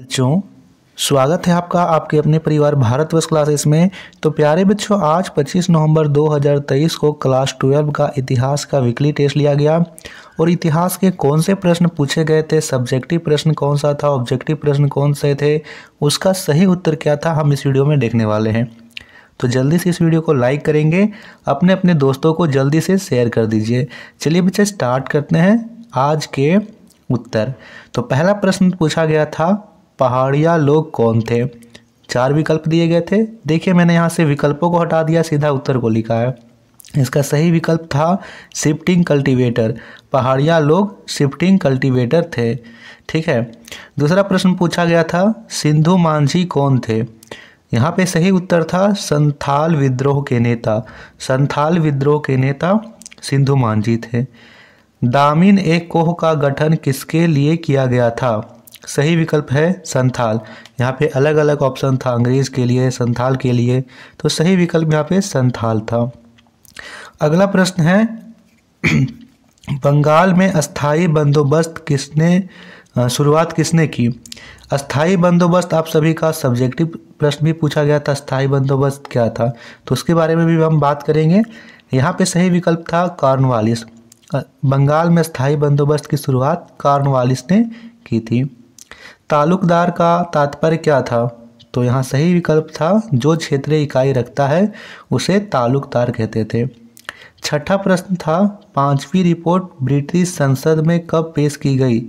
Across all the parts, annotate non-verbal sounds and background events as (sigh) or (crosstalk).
बच्चों स्वागत है आपका आपके अपने परिवार भारतवर्ष क्लासेस में तो प्यारे बच्चों आज 25 नवंबर 2023 को क्लास 12 का इतिहास का वीकली टेस्ट लिया गया और इतिहास के कौन से प्रश्न पूछे गए थे सब्जेक्टिव प्रश्न कौन सा था ऑब्जेक्टिव प्रश्न कौन से थे उसका सही उत्तर क्या था हम इस वीडियो में देखने वाले हैं तो जल्दी से इस वीडियो को लाइक करेंगे अपने अपने दोस्तों को जल्दी से शेयर कर दीजिए चलिए बच्चे स्टार्ट करते हैं आज के उत्तर तो पहला प्रश्न पूछा गया था पहाड़िया लोग कौन थे चार विकल्प दिए गए थे देखिए मैंने यहाँ से विकल्पों को हटा दिया सीधा उत्तर को लिखा है इसका सही विकल्प था शिफ्टिंग कल्टीवेटर पहाड़िया लोग शिफ्टिंग कल्टीवेटर थे ठीक है दूसरा प्रश्न पूछा गया था सिंधु मांझी कौन थे यहाँ पे सही उत्तर था संथाल विद्रोह के नेता संथाल विद्रोह के नेता सिंधु मांझी थे दामिन एक कोह का गठन किसके लिए किया गया था सही विकल्प है संथाल यहाँ पे अलग अलग ऑप्शन था अंग्रेज़ के लिए संथाल के लिए तो सही विकल्प यहाँ पे संथाल था अगला प्रश्न है (clears throat) बंगाल में अस्थाई बंदोबस्त किसने शुरुआत किसने की अस्थाई बंदोबस्त आप सभी का सब्जेक्टिव प्रश्न भी पूछा गया था स्थायी बंदोबस्त क्या था तो उसके बारे में भी हम बात करेंगे यहाँ पे सही विकल्प था कार्नवालिस बंगाल में स्थायी बंदोबस्त की शुरुआत कार्नवालिस ने की थी तालुकदार का तात्पर्य क्या था तो यहाँ सही विकल्प था जो क्षेत्रीय इकाई रखता है उसे ताल्लुकदार कहते थे छठा प्रश्न था पांचवी रिपोर्ट ब्रिटिश संसद में कब पेश की गई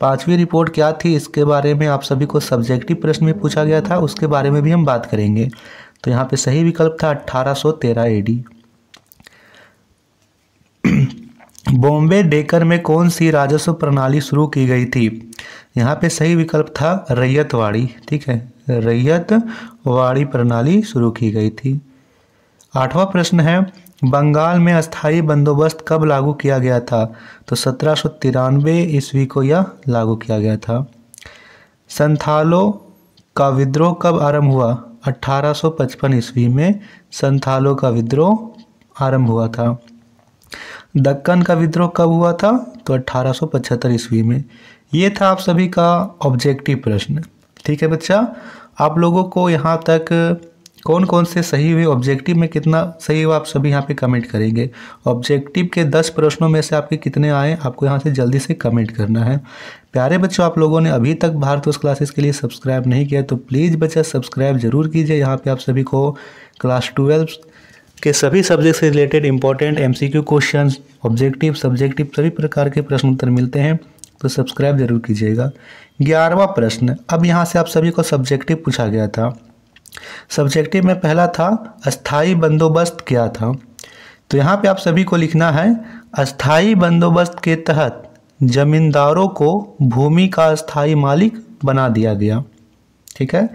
पांचवी रिपोर्ट क्या थी इसके बारे में आप सभी को सब्जेक्टिव प्रश्न में पूछा गया था उसके बारे में भी हम बात करेंगे तो यहाँ पे सही विकल्प था 1813 सौ (clears throat) बॉम्बे डेकर में कौन सी राजस्व प्रणाली शुरू की गई थी यहाँ पे सही विकल्प था रैयतवाड़ी ठीक है रैयतवाड़ी प्रणाली शुरू की गई थी आठवां प्रश्न है बंगाल में अस्थाई बंदोबस्त कब लागू किया गया था तो सत्रह सौ तिरानवे ईस्वी को यह लागू किया गया था संथालों का विद्रोह कब आरंभ हुआ सौ पचपन ईस्वी में संथालों का विद्रोह आरंभ हुआ था दक्कन का विद्रोह कब हुआ था तो अट्ठारह सौ पचहत्तर ईस्वी में ये था आप सभी का ऑब्जेक्टिव प्रश्न ठीक है बच्चा आप लोगों को यहाँ तक कौन कौन से सही हुए ऑब्जेक्टिव में कितना सही हुआ आप सभी यहाँ पे कमेंट करेंगे ऑब्जेक्टिव के दस प्रश्नों में से आपके कितने आए आपको यहाँ से जल्दी से कमेंट करना है प्यारे बच्चों आप लोगों ने अभी तक भारतवर्ष क्लासेस के लिए सब्सक्राइब नहीं किया तो प्लीज़ बच्चा सब्सक्राइब जरूर कीजिए यहाँ पर आप सभी को क्लास ट्वेल्व के सभी सब्जेक्ट से related important M questions objective subjective सभी प्रकार के प्रश्न उत्तर मिलते हैं तो सब्सक्राइब जरूर कीजिएगा ग्यारहवा प्रश्न अब यहाँ से आप सभी को सब्जेक्टिव पूछा गया था सब्जेक्टिव में पहला था अस्थाई बंदोबस्त क्या था तो यहाँ पे आप सभी को लिखना है अस्थाई बंदोबस्त के तहत जमींदारों को भूमि का अस्थाई मालिक बना दिया गया ठीक है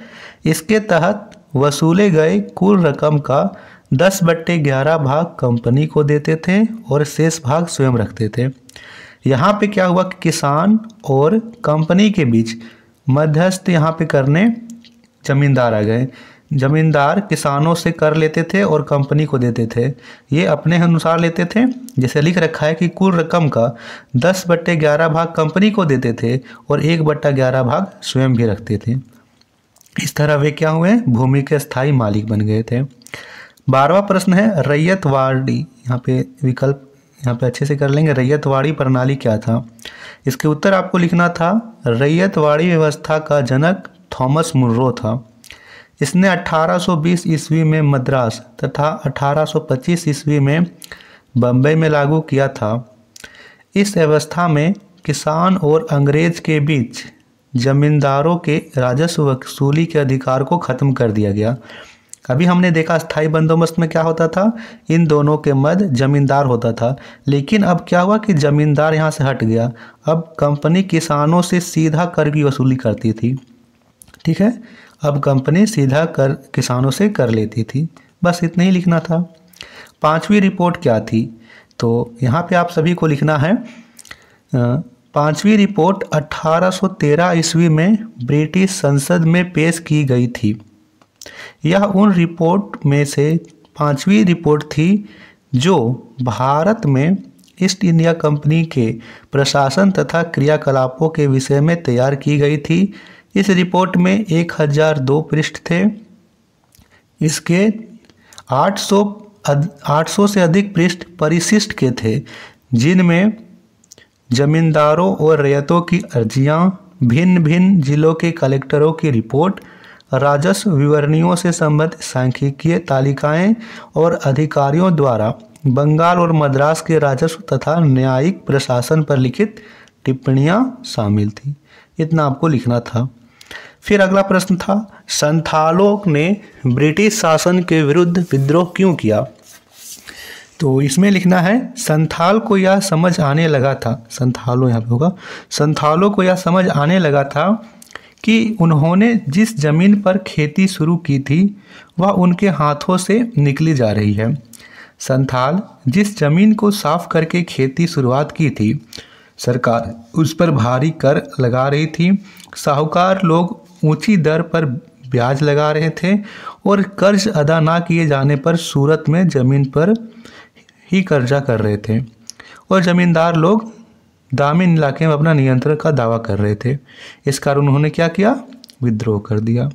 इसके तहत वसूले गए कुल रकम का दस बट्टे ग्यारह भाग कंपनी को देते थे और शेष भाग स्वयं रखते थे यहाँ पे क्या हुआ कि किसान और कंपनी के बीच मध्यस्थ यहाँ पे करने जमींदार आ गए जमींदार किसानों से कर लेते थे और कंपनी को देते थे ये अपने अनुसार लेते थे जैसे लिख रखा है कि कुल रकम का दस बट्टे ग्यारह भाग कंपनी को देते थे और एक बट्टा ग्यारह भाग स्वयं भी रखते थे इस तरह वे क्या हुए भूमि के स्थायी मालिक बन गए थे बारहवा प्रश्न है रैयत वार्डी यहाँ पे विकल्प यहाँ पे अच्छे से कर लेंगे रैयतवाड़ी प्रणाली क्या था इसके उत्तर आपको लिखना था रैयतवाड़ी व्यवस्था का जनक थॉमस मुर्रो था इसने 1820 ईस्वी में मद्रास तथा 1825 ईस्वी में बम्बई में लागू किया था इस व्यवस्था में किसान और अंग्रेज के बीच जमींदारों के राजस्व वसूली के अधिकार को ख़त्म कर दिया गया अभी हमने देखा स्थाई बंदोबस्त में क्या होता था इन दोनों के मध्य जमींदार होता था लेकिन अब क्या हुआ कि जमींदार यहाँ से हट गया अब कंपनी किसानों से सीधा कर की वसूली करती थी ठीक है अब कंपनी सीधा कर किसानों से कर लेती थी बस इतना ही लिखना था पांचवी रिपोर्ट क्या थी तो यहाँ पे आप सभी को लिखना है पांचवी रिपोर्ट 1813 ईस्वी में ब्रिटिश संसद में पेश की गई थी यह उन रिपोर्ट में से पांचवी रिपोर्ट थी जो भारत में ईस्ट इंडिया कंपनी के प्रशासन तथा क्रियाकलापों के विषय में तैयार की गई थी इस रिपोर्ट में 1002 पृष्ठ थे इसके 800 800 से अधिक पृष्ठ परिशिष्ट के थे जिनमें जमींदारों और रैयतों की अर्जियां भिन्न भिन्न जिलों के कलेक्टरों की रिपोर्ट राजस्व विवरणियों से संबद्ध सांख्यिकीय तालिकाएं और अधिकारियों द्वारा बंगाल और मद्रास के राजस्व तथा न्यायिक प्रशासन पर लिखित टिप्पणियां शामिल थी इतना आपको लिखना था फिर अगला प्रश्न था संथालों ने ब्रिटिश शासन के विरुद्ध विद्रोह क्यों किया तो इसमें लिखना है संथाल को यह समझ आने लगा था संथालों यहाँ पे होगा संथालों को यह समझ आने लगा था कि उन्होंने जिस ज़मीन पर खेती शुरू की थी वह उनके हाथों से निकली जा रही है संथाल जिस जमीन को साफ करके खेती शुरुआत की थी सरकार उस पर भारी कर लगा रही थी साहूकार लोग ऊंची दर पर ब्याज लगा रहे थे और कर्ज अदा ना किए जाने पर सूरत में ज़मीन पर ही कर्जा कर रहे थे और ज़मींदार लोग दामिन इलाके में अपना नियंत्रण का दावा कर रहे थे इस कारण उन्होंने क्या किया विद्रोह कर दिया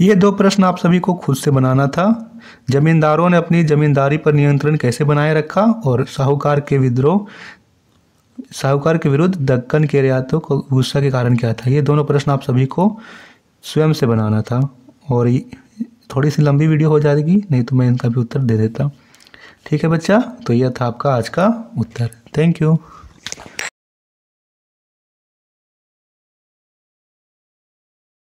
ये दो प्रश्न आप सभी को खुद से बनाना था जमींदारों ने अपनी जमींदारी पर नियंत्रण कैसे बनाए रखा और साहूकार के विद्रोह साहूकार के विरुद्ध दक्कन के रियातों को गुस्सा के कारण क्या था ये दोनों प्रश्न आप सभी को स्वयं से बनाना था और थोड़ी सी लंबी वीडियो हो जाएगी नहीं तो मैं इनका भी उत्तर दे देता ठीक है बच्चा तो यह था आपका आज का उत्तर थैंक यू